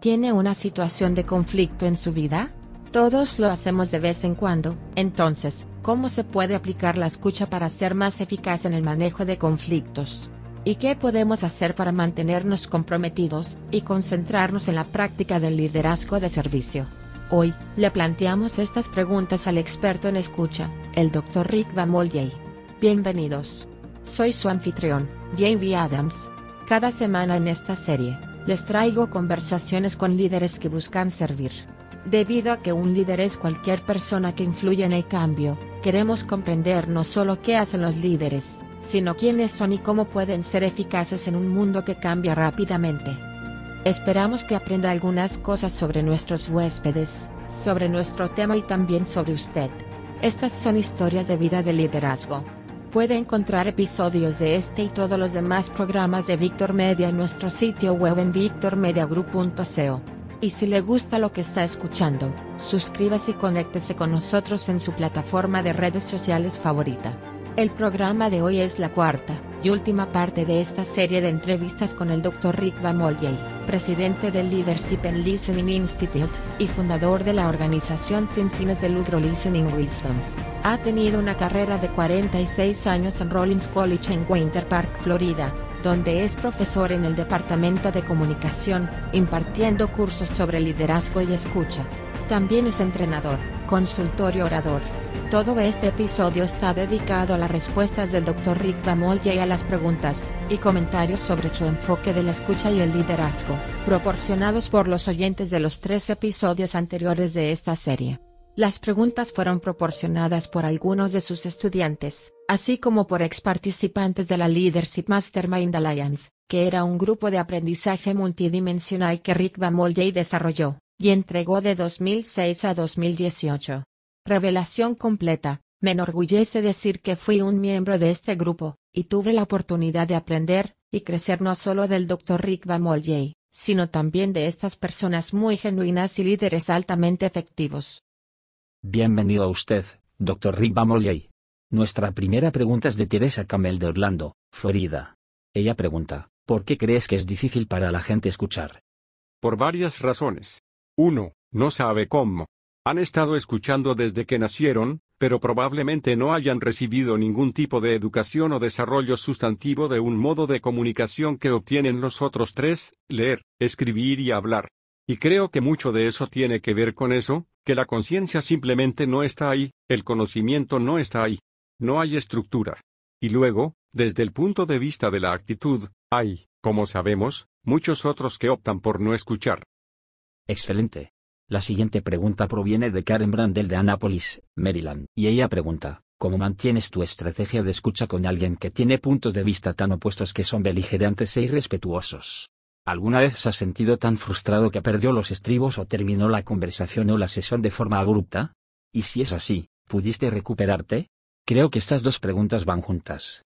¿Tiene una situación de conflicto en su vida? Todos lo hacemos de vez en cuando, entonces, ¿cómo se puede aplicar la escucha para ser más eficaz en el manejo de conflictos? ¿Y qué podemos hacer para mantenernos comprometidos y concentrarnos en la práctica del liderazgo de servicio? Hoy, le planteamos estas preguntas al experto en escucha, el Dr. Rick Van Bienvenidos. Soy su anfitrión, Jv Adams. Cada semana en esta serie les traigo conversaciones con líderes que buscan servir. Debido a que un líder es cualquier persona que influye en el cambio, queremos comprender no solo qué hacen los líderes, sino quiénes son y cómo pueden ser eficaces en un mundo que cambia rápidamente. Esperamos que aprenda algunas cosas sobre nuestros huéspedes, sobre nuestro tema y también sobre usted. Estas son historias de vida de liderazgo. Puede encontrar episodios de este y todos los demás programas de Victor Media en nuestro sitio web en victormediagroup.co. Y si le gusta lo que está escuchando, suscríbase y conéctese con nosotros en su plataforma de redes sociales favorita. El programa de hoy es la cuarta y última parte de esta serie de entrevistas con el Dr. Rick Bamolyai, presidente del Leadership and Listening Institute y fundador de la organización sin fines de lucro Listening Wisdom. Ha tenido una carrera de 46 años en Rollins College en Winter Park, Florida, donde es profesor en el Departamento de Comunicación, impartiendo cursos sobre liderazgo y escucha. También es entrenador, consultor y orador. Todo este episodio está dedicado a las respuestas del Dr. Rick Bamolla y a las preguntas y comentarios sobre su enfoque de la escucha y el liderazgo, proporcionados por los oyentes de los tres episodios anteriores de esta serie. Las preguntas fueron proporcionadas por algunos de sus estudiantes, así como por ex participantes de la Leadership Mastermind Alliance, que era un grupo de aprendizaje multidimensional que Rick Bamoljay desarrolló, y entregó de 2006 a 2018. Revelación completa, me enorgullece decir que fui un miembro de este grupo, y tuve la oportunidad de aprender, y crecer no solo del Dr. Rick Bamoljay, sino también de estas personas muy genuinas y líderes altamente efectivos. Bienvenido a usted, Dr. Rick Molley. Nuestra primera pregunta es de Teresa Camel de Orlando, Florida. Ella pregunta, ¿por qué crees que es difícil para la gente escuchar? Por varias razones. Uno, No sabe cómo. Han estado escuchando desde que nacieron, pero probablemente no hayan recibido ningún tipo de educación o desarrollo sustantivo de un modo de comunicación que obtienen los otros tres, leer, escribir y hablar. Y creo que mucho de eso tiene que ver con eso, que la conciencia simplemente no está ahí, el conocimiento no está ahí. No hay estructura. Y luego, desde el punto de vista de la actitud, hay, como sabemos, muchos otros que optan por no escuchar. Excelente. La siguiente pregunta proviene de Karen Brandel de Annapolis, Maryland, y ella pregunta, ¿cómo mantienes tu estrategia de escucha con alguien que tiene puntos de vista tan opuestos que son beligerantes e irrespetuosos? ¿Alguna vez has sentido tan frustrado que perdió los estribos o terminó la conversación o la sesión de forma abrupta? Y si es así, ¿pudiste recuperarte? Creo que estas dos preguntas van juntas.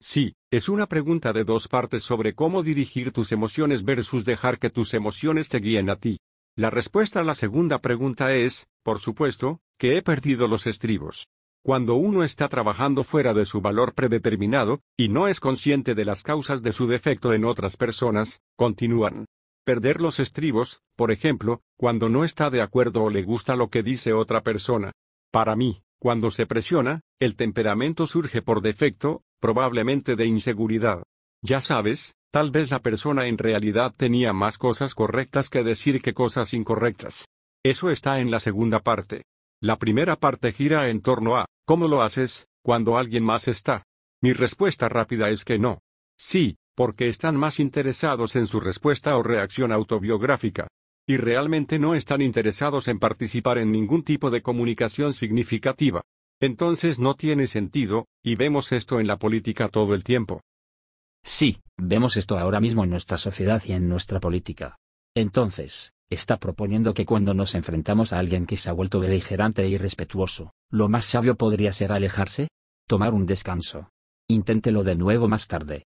Sí, es una pregunta de dos partes sobre cómo dirigir tus emociones versus dejar que tus emociones te guíen a ti. La respuesta a la segunda pregunta es, por supuesto, que he perdido los estribos. Cuando uno está trabajando fuera de su valor predeterminado, y no es consciente de las causas de su defecto en otras personas, continúan. Perder los estribos, por ejemplo, cuando no está de acuerdo o le gusta lo que dice otra persona. Para mí, cuando se presiona, el temperamento surge por defecto, probablemente de inseguridad. Ya sabes, tal vez la persona en realidad tenía más cosas correctas que decir que cosas incorrectas. Eso está en la segunda parte. La primera parte gira en torno a ¿Cómo lo haces, cuando alguien más está? Mi respuesta rápida es que no. Sí, porque están más interesados en su respuesta o reacción autobiográfica. Y realmente no están interesados en participar en ningún tipo de comunicación significativa. Entonces no tiene sentido, y vemos esto en la política todo el tiempo. Sí, vemos esto ahora mismo en nuestra sociedad y en nuestra política. Entonces, está proponiendo que cuando nos enfrentamos a alguien que se ha vuelto beligerante e irrespetuoso, lo más sabio podría ser alejarse, tomar un descanso. Inténtelo de nuevo más tarde.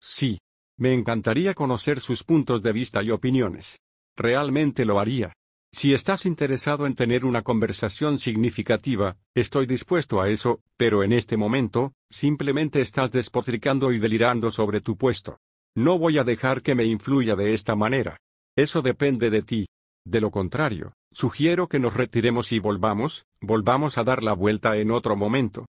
Sí. Me encantaría conocer sus puntos de vista y opiniones. Realmente lo haría. Si estás interesado en tener una conversación significativa, estoy dispuesto a eso, pero en este momento, simplemente estás despotricando y delirando sobre tu puesto. No voy a dejar que me influya de esta manera. Eso depende de ti. De lo contrario, sugiero que nos retiremos y volvamos, Volvamos a dar la vuelta en otro momento.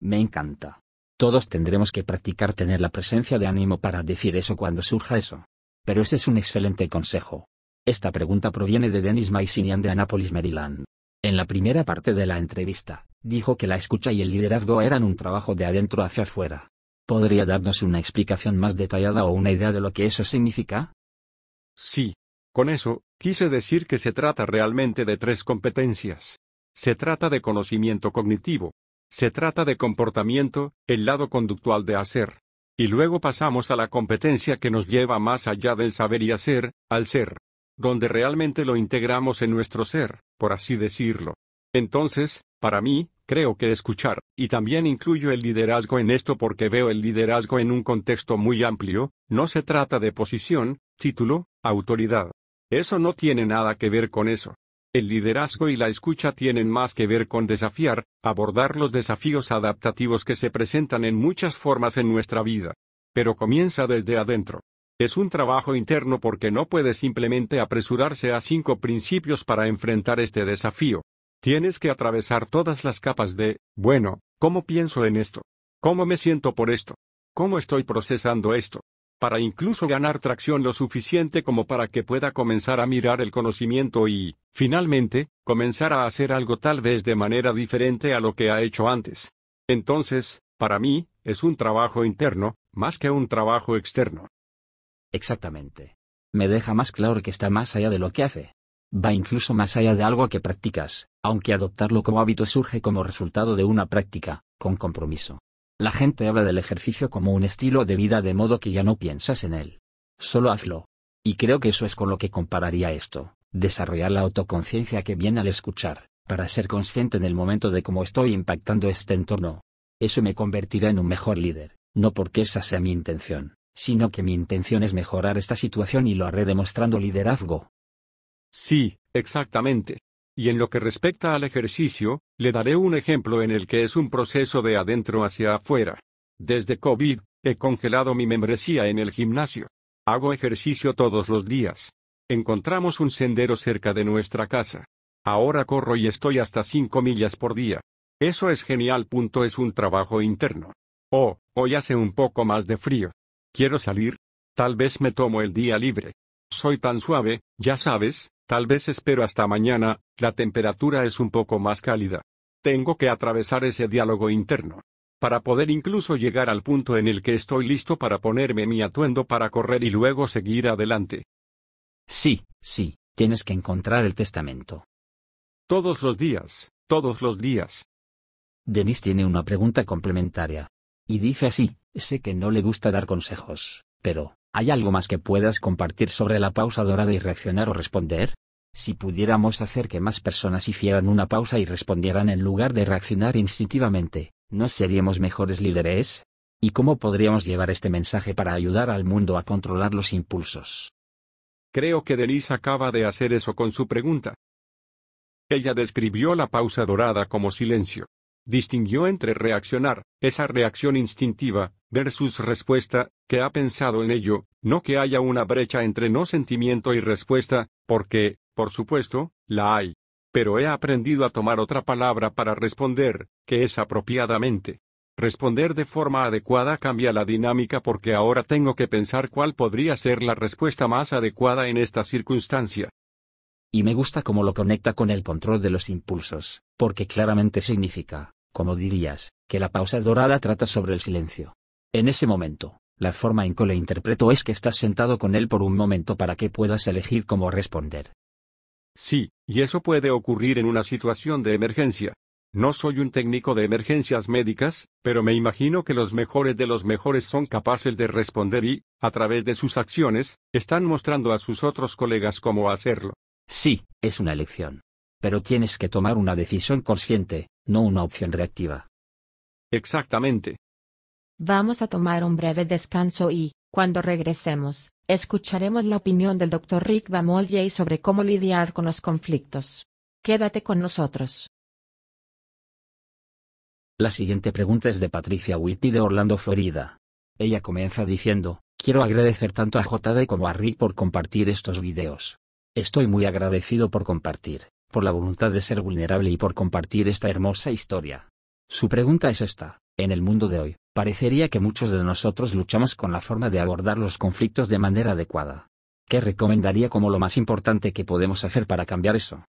Me encanta. Todos tendremos que practicar tener la presencia de ánimo para decir eso cuando surja eso. Pero ese es un excelente consejo. Esta pregunta proviene de Dennis Maisinian de Annapolis, Maryland. En la primera parte de la entrevista, dijo que la escucha y el liderazgo eran un trabajo de adentro hacia afuera. ¿Podría darnos una explicación más detallada o una idea de lo que eso significa? Sí. Con eso, quise decir que se trata realmente de tres competencias. Se trata de conocimiento cognitivo. Se trata de comportamiento, el lado conductual de hacer. Y luego pasamos a la competencia que nos lleva más allá del saber y hacer, al ser. Donde realmente lo integramos en nuestro ser, por así decirlo. Entonces, para mí, creo que escuchar, y también incluyo el liderazgo en esto porque veo el liderazgo en un contexto muy amplio, no se trata de posición, título, autoridad. Eso no tiene nada que ver con eso. El liderazgo y la escucha tienen más que ver con desafiar, abordar los desafíos adaptativos que se presentan en muchas formas en nuestra vida. Pero comienza desde adentro. Es un trabajo interno porque no puedes simplemente apresurarse a cinco principios para enfrentar este desafío. Tienes que atravesar todas las capas de, bueno, ¿cómo pienso en esto? ¿Cómo me siento por esto? ¿Cómo estoy procesando esto? para incluso ganar tracción lo suficiente como para que pueda comenzar a mirar el conocimiento y, finalmente, comenzar a hacer algo tal vez de manera diferente a lo que ha hecho antes. Entonces, para mí, es un trabajo interno, más que un trabajo externo. Exactamente. Me deja más claro que está más allá de lo que hace. Va incluso más allá de algo que practicas, aunque adoptarlo como hábito surge como resultado de una práctica, con compromiso. La gente habla del ejercicio como un estilo de vida de modo que ya no piensas en él. Solo hazlo. Y creo que eso es con lo que compararía esto, desarrollar la autoconciencia que viene al escuchar, para ser consciente en el momento de cómo estoy impactando este entorno. Eso me convertirá en un mejor líder, no porque esa sea mi intención, sino que mi intención es mejorar esta situación y lo haré demostrando liderazgo. Sí, exactamente. Y en lo que respecta al ejercicio, le daré un ejemplo en el que es un proceso de adentro hacia afuera. Desde COVID, he congelado mi membresía en el gimnasio. Hago ejercicio todos los días. Encontramos un sendero cerca de nuestra casa. Ahora corro y estoy hasta 5 millas por día. Eso es genial. Punto es un trabajo interno. Oh, hoy hace un poco más de frío. Quiero salir. Tal vez me tomo el día libre. Soy tan suave, ya sabes, Tal vez espero hasta mañana, la temperatura es un poco más cálida. Tengo que atravesar ese diálogo interno. Para poder incluso llegar al punto en el que estoy listo para ponerme mi atuendo para correr y luego seguir adelante. Sí, sí, tienes que encontrar el testamento. Todos los días, todos los días. Denis tiene una pregunta complementaria. Y dice así, sé que no le gusta dar consejos, pero, ¿Hay algo más que puedas compartir sobre la pausa dorada y reaccionar o responder? Si pudiéramos hacer que más personas hicieran una pausa y respondieran en lugar de reaccionar instintivamente, ¿no seríamos mejores líderes? ¿Y cómo podríamos llevar este mensaje para ayudar al mundo a controlar los impulsos? Creo que Denise acaba de hacer eso con su pregunta. Ella describió la pausa dorada como silencio distinguió entre reaccionar, esa reacción instintiva, versus respuesta, que ha pensado en ello, no que haya una brecha entre no sentimiento y respuesta, porque, por supuesto, la hay. Pero he aprendido a tomar otra palabra para responder, que es apropiadamente. Responder de forma adecuada cambia la dinámica porque ahora tengo que pensar cuál podría ser la respuesta más adecuada en esta circunstancia. Y me gusta cómo lo conecta con el control de los impulsos, porque claramente significa, como dirías, que la pausa dorada trata sobre el silencio. En ese momento, la forma en que lo interpreto es que estás sentado con él por un momento para que puedas elegir cómo responder. Sí, y eso puede ocurrir en una situación de emergencia. No soy un técnico de emergencias médicas, pero me imagino que los mejores de los mejores son capaces de responder y, a través de sus acciones, están mostrando a sus otros colegas cómo hacerlo. Sí, es una elección. Pero tienes que tomar una decisión consciente, no una opción reactiva. Exactamente. Vamos a tomar un breve descanso y, cuando regresemos, escucharemos la opinión del Dr. Rick Bamoljay sobre cómo lidiar con los conflictos. Quédate con nosotros. La siguiente pregunta es de Patricia Whitney de Orlando, Florida. Ella comienza diciendo, quiero agradecer tanto a JD como a Rick por compartir estos videos. Estoy muy agradecido por compartir por la voluntad de ser vulnerable y por compartir esta hermosa historia. Su pregunta es esta, en el mundo de hoy, parecería que muchos de nosotros luchamos con la forma de abordar los conflictos de manera adecuada. ¿Qué recomendaría como lo más importante que podemos hacer para cambiar eso?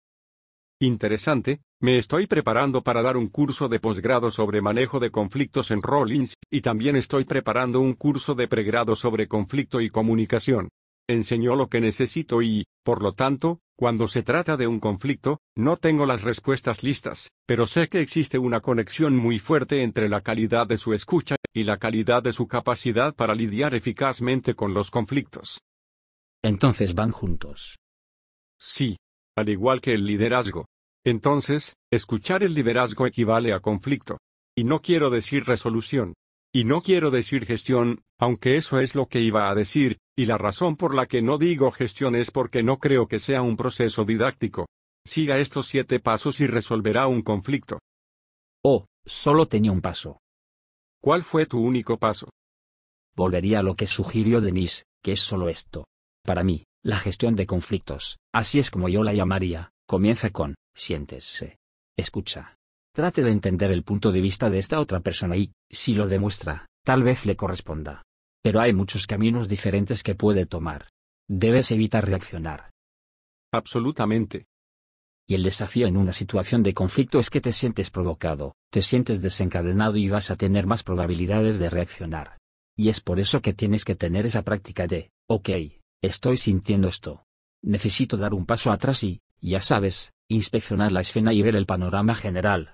Interesante, me estoy preparando para dar un curso de posgrado sobre manejo de conflictos en Rollins, y también estoy preparando un curso de pregrado sobre conflicto y comunicación. Enseñó lo que necesito y, por lo tanto, cuando se trata de un conflicto, no tengo las respuestas listas, pero sé que existe una conexión muy fuerte entre la calidad de su escucha y la calidad de su capacidad para lidiar eficazmente con los conflictos. Entonces van juntos. Sí. Al igual que el liderazgo. Entonces, escuchar el liderazgo equivale a conflicto. Y no quiero decir resolución, y no quiero decir gestión, aunque eso es lo que iba a decir, y la razón por la que no digo gestión es porque no creo que sea un proceso didáctico. Siga estos siete pasos y resolverá un conflicto. Oh, solo tenía un paso. ¿Cuál fue tu único paso? Volvería a lo que sugirió Denise, que es solo esto. Para mí, la gestión de conflictos, así es como yo la llamaría, comienza con, siéntese. Escucha, Trate de entender el punto de vista de esta otra persona y, si lo demuestra, tal vez le corresponda. Pero hay muchos caminos diferentes que puede tomar. Debes evitar reaccionar. Absolutamente. Y el desafío en una situación de conflicto es que te sientes provocado, te sientes desencadenado y vas a tener más probabilidades de reaccionar. Y es por eso que tienes que tener esa práctica de, ok, estoy sintiendo esto. Necesito dar un paso atrás y, ya sabes, inspeccionar la escena y ver el panorama general,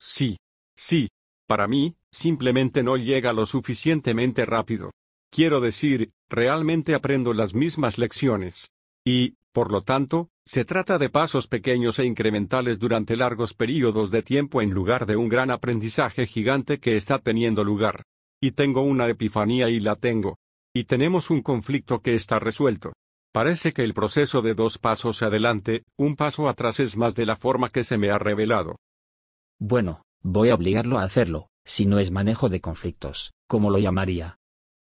Sí. Sí. Para mí, simplemente no llega lo suficientemente rápido. Quiero decir, realmente aprendo las mismas lecciones. Y, por lo tanto, se trata de pasos pequeños e incrementales durante largos períodos de tiempo en lugar de un gran aprendizaje gigante que está teniendo lugar. Y tengo una epifanía y la tengo. Y tenemos un conflicto que está resuelto. Parece que el proceso de dos pasos adelante, un paso atrás es más de la forma que se me ha revelado. Bueno, voy a obligarlo a hacerlo, si no es manejo de conflictos, ¿cómo lo llamaría.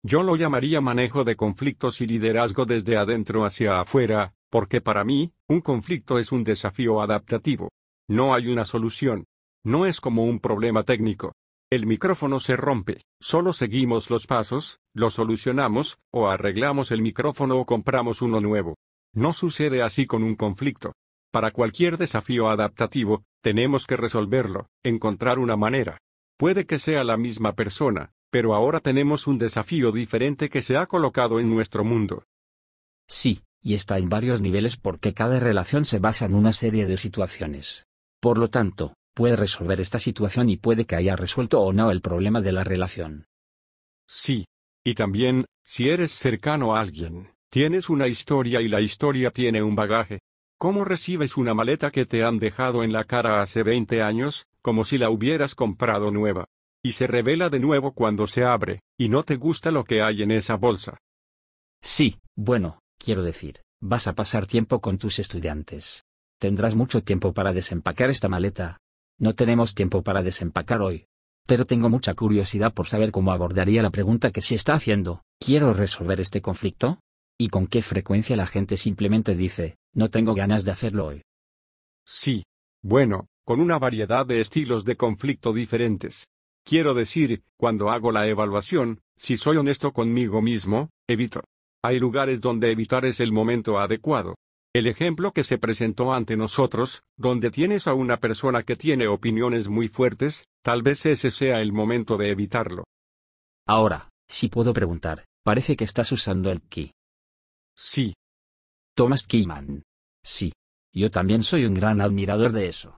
Yo lo llamaría manejo de conflictos y liderazgo desde adentro hacia afuera, porque para mí, un conflicto es un desafío adaptativo. No hay una solución. No es como un problema técnico. El micrófono se rompe, solo seguimos los pasos, lo solucionamos, o arreglamos el micrófono o compramos uno nuevo. No sucede así con un conflicto. Para cualquier desafío adaptativo, tenemos que resolverlo, encontrar una manera. Puede que sea la misma persona, pero ahora tenemos un desafío diferente que se ha colocado en nuestro mundo. Sí, y está en varios niveles porque cada relación se basa en una serie de situaciones. Por lo tanto, puede resolver esta situación y puede que haya resuelto o no el problema de la relación. Sí. Y también, si eres cercano a alguien, tienes una historia y la historia tiene un bagaje, ¿Cómo recibes una maleta que te han dejado en la cara hace 20 años, como si la hubieras comprado nueva? Y se revela de nuevo cuando se abre, y no te gusta lo que hay en esa bolsa. Sí, bueno, quiero decir, vas a pasar tiempo con tus estudiantes. Tendrás mucho tiempo para desempacar esta maleta. No tenemos tiempo para desempacar hoy. Pero tengo mucha curiosidad por saber cómo abordaría la pregunta que se está haciendo. ¿Quiero resolver este conflicto? ¿Y con qué frecuencia la gente simplemente dice, no tengo ganas de hacerlo hoy. Sí. Bueno, con una variedad de estilos de conflicto diferentes. Quiero decir, cuando hago la evaluación, si soy honesto conmigo mismo, evito. Hay lugares donde evitar es el momento adecuado. El ejemplo que se presentó ante nosotros, donde tienes a una persona que tiene opiniones muy fuertes, tal vez ese sea el momento de evitarlo. Ahora, si puedo preguntar, parece que estás usando el ki. Sí, Thomas Keyman. Sí. Yo también soy un gran admirador de eso.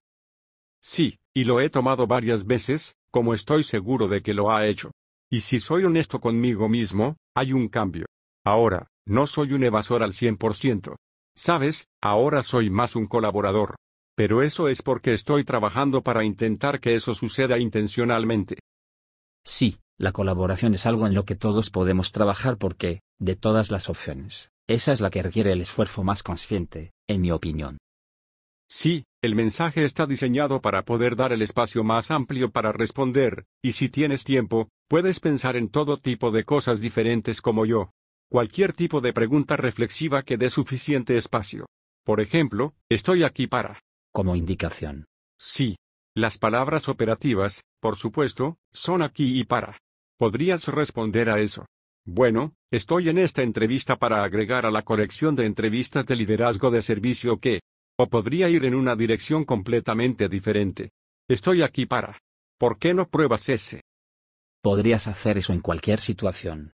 Sí, y lo he tomado varias veces, como estoy seguro de que lo ha hecho. Y si soy honesto conmigo mismo, hay un cambio. Ahora, no soy un evasor al 100%. Sabes, ahora soy más un colaborador. Pero eso es porque estoy trabajando para intentar que eso suceda intencionalmente. Sí, la colaboración es algo en lo que todos podemos trabajar porque, de todas las opciones, esa es la que requiere el esfuerzo más consciente, en mi opinión. Sí, el mensaje está diseñado para poder dar el espacio más amplio para responder, y si tienes tiempo, puedes pensar en todo tipo de cosas diferentes como yo. Cualquier tipo de pregunta reflexiva que dé suficiente espacio. Por ejemplo, estoy aquí para. Como indicación. Sí. Las palabras operativas, por supuesto, son aquí y para. Podrías responder a eso. Bueno, estoy en esta entrevista para agregar a la colección de entrevistas de liderazgo de servicio que, o podría ir en una dirección completamente diferente. Estoy aquí para. ¿Por qué no pruebas ese? Podrías hacer eso en cualquier situación.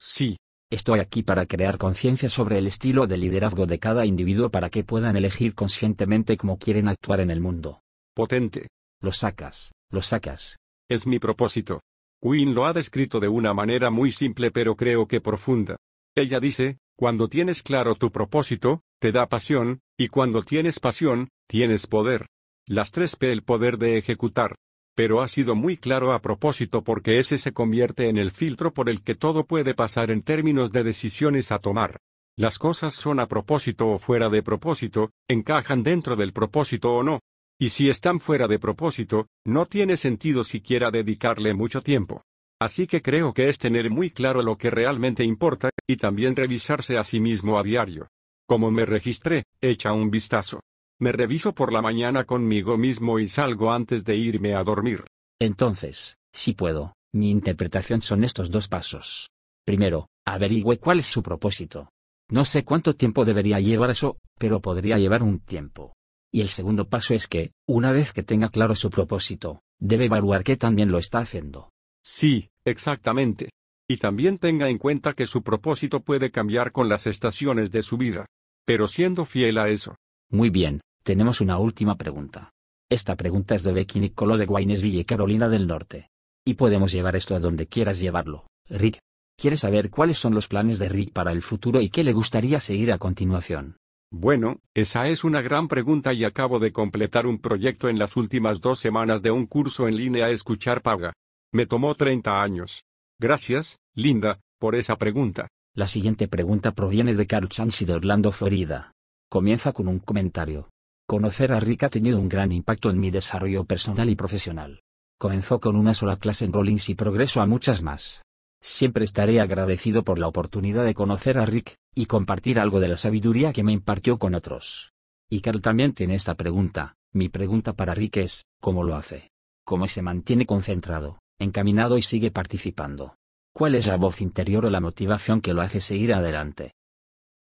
Sí. Estoy aquí para crear conciencia sobre el estilo de liderazgo de cada individuo para que puedan elegir conscientemente cómo quieren actuar en el mundo. Potente. Lo sacas, lo sacas. Es mi propósito. Quinn lo ha descrito de una manera muy simple pero creo que profunda. Ella dice, cuando tienes claro tu propósito, te da pasión, y cuando tienes pasión, tienes poder. Las tres P el poder de ejecutar. Pero ha sido muy claro a propósito porque ese se convierte en el filtro por el que todo puede pasar en términos de decisiones a tomar. Las cosas son a propósito o fuera de propósito, encajan dentro del propósito o no, y si están fuera de propósito, no tiene sentido siquiera dedicarle mucho tiempo. Así que creo que es tener muy claro lo que realmente importa, y también revisarse a sí mismo a diario. Como me registré, echa un vistazo. Me reviso por la mañana conmigo mismo y salgo antes de irme a dormir. Entonces, si puedo, mi interpretación son estos dos pasos. Primero, averigüe cuál es su propósito. No sé cuánto tiempo debería llevar eso, pero podría llevar un tiempo. Y el segundo paso es que, una vez que tenga claro su propósito, debe evaluar que también lo está haciendo. Sí, exactamente. Y también tenga en cuenta que su propósito puede cambiar con las estaciones de su vida. Pero siendo fiel a eso. Muy bien, tenemos una última pregunta. Esta pregunta es de Becky Niccolo de y Carolina del Norte. Y podemos llevar esto a donde quieras llevarlo, Rick. ¿Quieres saber cuáles son los planes de Rick para el futuro y qué le gustaría seguir a continuación. Bueno, esa es una gran pregunta y acabo de completar un proyecto en las últimas dos semanas de un curso en línea a Escuchar Paga. Me tomó 30 años. Gracias, Linda, por esa pregunta. La siguiente pregunta proviene de Carl Chancy de Orlando, Florida. Comienza con un comentario. Conocer a Rick ha tenido un gran impacto en mi desarrollo personal y profesional. Comenzó con una sola clase en Rollins y progreso a muchas más. Siempre estaré agradecido por la oportunidad de conocer a Rick, y compartir algo de la sabiduría que me impartió con otros. Y Carl también tiene esta pregunta, mi pregunta para Rick es, ¿cómo lo hace? ¿Cómo se mantiene concentrado, encaminado y sigue participando? ¿Cuál es la voz interior o la motivación que lo hace seguir adelante?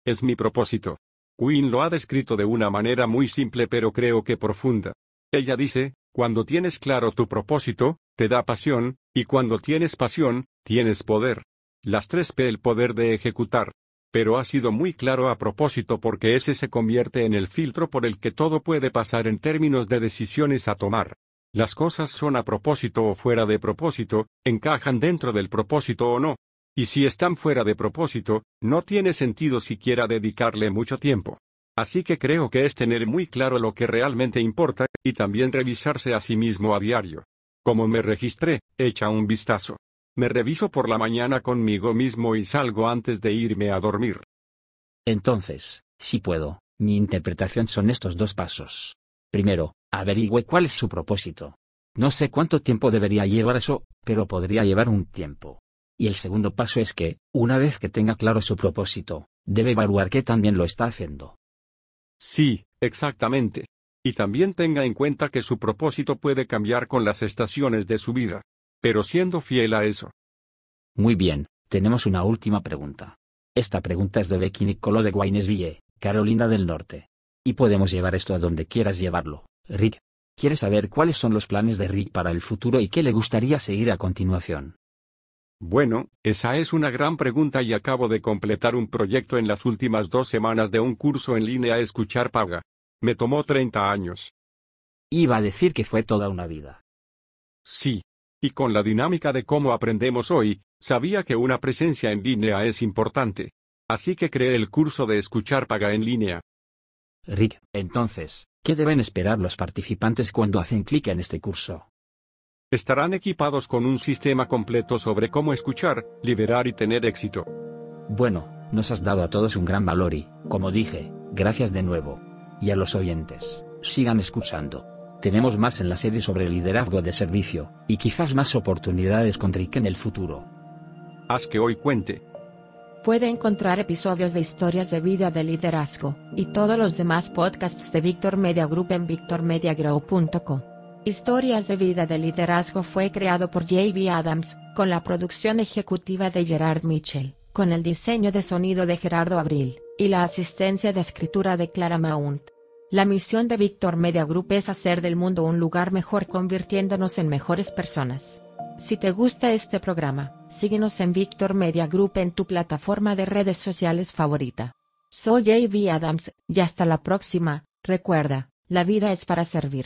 Es mi propósito. Quinn lo ha descrito de una manera muy simple pero creo que profunda. Ella dice, cuando tienes claro tu propósito, te da pasión, y cuando tienes pasión, tienes poder. Las tres P el poder de ejecutar. Pero ha sido muy claro a propósito porque ese se convierte en el filtro por el que todo puede pasar en términos de decisiones a tomar. Las cosas son a propósito o fuera de propósito, encajan dentro del propósito o no. Y si están fuera de propósito, no tiene sentido siquiera dedicarle mucho tiempo. Así que creo que es tener muy claro lo que realmente importa, y también revisarse a sí mismo a diario. Como me registré, echa un vistazo. Me reviso por la mañana conmigo mismo y salgo antes de irme a dormir. Entonces, si puedo, mi interpretación son estos dos pasos. Primero, averigüe cuál es su propósito. No sé cuánto tiempo debería llevar eso, pero podría llevar un tiempo. Y el segundo paso es que, una vez que tenga claro su propósito, debe evaluar que también lo está haciendo. Sí, exactamente. Y también tenga en cuenta que su propósito puede cambiar con las estaciones de su vida. Pero siendo fiel a eso. Muy bien, tenemos una última pregunta. Esta pregunta es de Becky Niccolo de Guaynesville, Carolina del Norte. Y podemos llevar esto a donde quieras llevarlo, Rick. ¿Quieres saber cuáles son los planes de Rick para el futuro y qué le gustaría seguir a continuación. Bueno, esa es una gran pregunta y acabo de completar un proyecto en las últimas dos semanas de un curso en línea a escuchar paga, me tomó 30 años. Iba a decir que fue toda una vida. Sí. Y con la dinámica de cómo aprendemos hoy, sabía que una presencia en línea es importante. Así que creé el curso de escuchar paga en línea. Rick, entonces, ¿qué deben esperar los participantes cuando hacen clic en este curso? Estarán equipados con un sistema completo sobre cómo escuchar, liberar y tener éxito. Bueno, nos has dado a todos un gran valor y, como dije, gracias de nuevo y a los oyentes. Sigan escuchando. Tenemos más en la serie sobre liderazgo de servicio, y quizás más oportunidades con Rick en el futuro. Haz que hoy cuente. Puede encontrar episodios de historias de vida de liderazgo, y todos los demás podcasts de Victor Media Group en victormediagrow.com. Historias de vida de liderazgo fue creado por J.B. Adams, con la producción ejecutiva de Gerard Mitchell, con el diseño de sonido de Gerardo Abril y la asistencia de escritura de Clara Mount. La misión de Victor Media Group es hacer del mundo un lugar mejor convirtiéndonos en mejores personas. Si te gusta este programa, síguenos en Victor Media Group en tu plataforma de redes sociales favorita. Soy J.B. Adams, y hasta la próxima, recuerda, la vida es para servir.